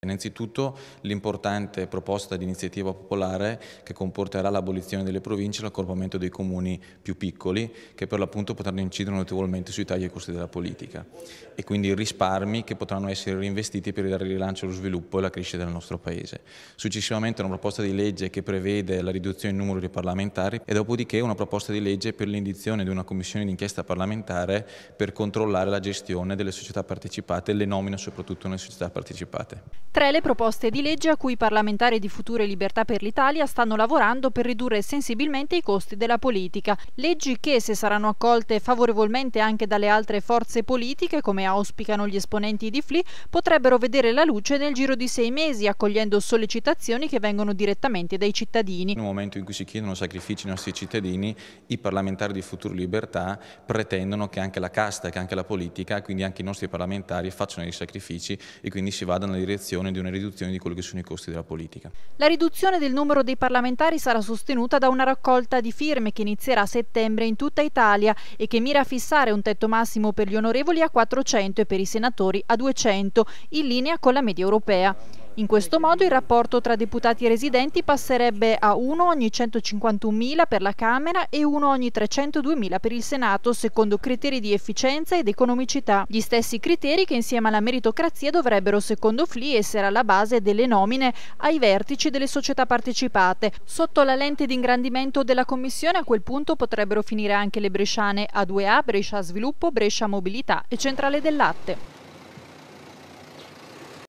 Innanzitutto l'importante proposta di iniziativa popolare che comporterà l'abolizione delle province e l'accorpamento dei comuni più piccoli che per l'appunto potranno incidere notevolmente sui tagli e costi della politica e quindi risparmi che potranno essere reinvestiti per il rilancio allo sviluppo e la crescita del nostro Paese. Successivamente una proposta di legge che prevede la riduzione del numero di parlamentari e dopodiché una proposta di legge per l'indizione di una commissione d'inchiesta parlamentare per controllare la gestione delle società partecipate e le nomine soprattutto nelle società partecipate. Tre le proposte di legge a cui i parlamentari di Future Libertà per l'Italia stanno lavorando per ridurre sensibilmente i costi della politica. Leggi che, se saranno accolte favorevolmente anche dalle altre forze politiche, come auspicano gli esponenti di FLI, potrebbero vedere la luce nel giro di sei mesi, accogliendo sollecitazioni che vengono direttamente dai cittadini. In un momento in cui si chiedono sacrifici ai nostri cittadini, i parlamentari di Future Libertà pretendono che anche la casta, che anche la politica, quindi anche i nostri parlamentari facciano dei sacrifici e quindi si vada nella direzione l'attuazione di una riduzione di quelli che sono i costi della politica. La riduzione del numero dei parlamentari sarà sostenuta da una raccolta di firme che inizierà a settembre in tutta Italia e che mira a fissare un tetto massimo per gli onorevoli a 400 e per i senatori a 200, in linea con la media europea. In questo modo il rapporto tra deputati e residenti passerebbe a 1 ogni 151.000 per la Camera e 1 ogni 302.000 per il Senato, secondo criteri di efficienza ed economicità. Gli stessi criteri che insieme alla meritocrazia dovrebbero, secondo FLI, essere alla base delle nomine ai vertici delle società partecipate. Sotto la lente di ingrandimento della Commissione a quel punto potrebbero finire anche le bresciane A2A, Brescia Sviluppo, Brescia Mobilità e Centrale del Latte.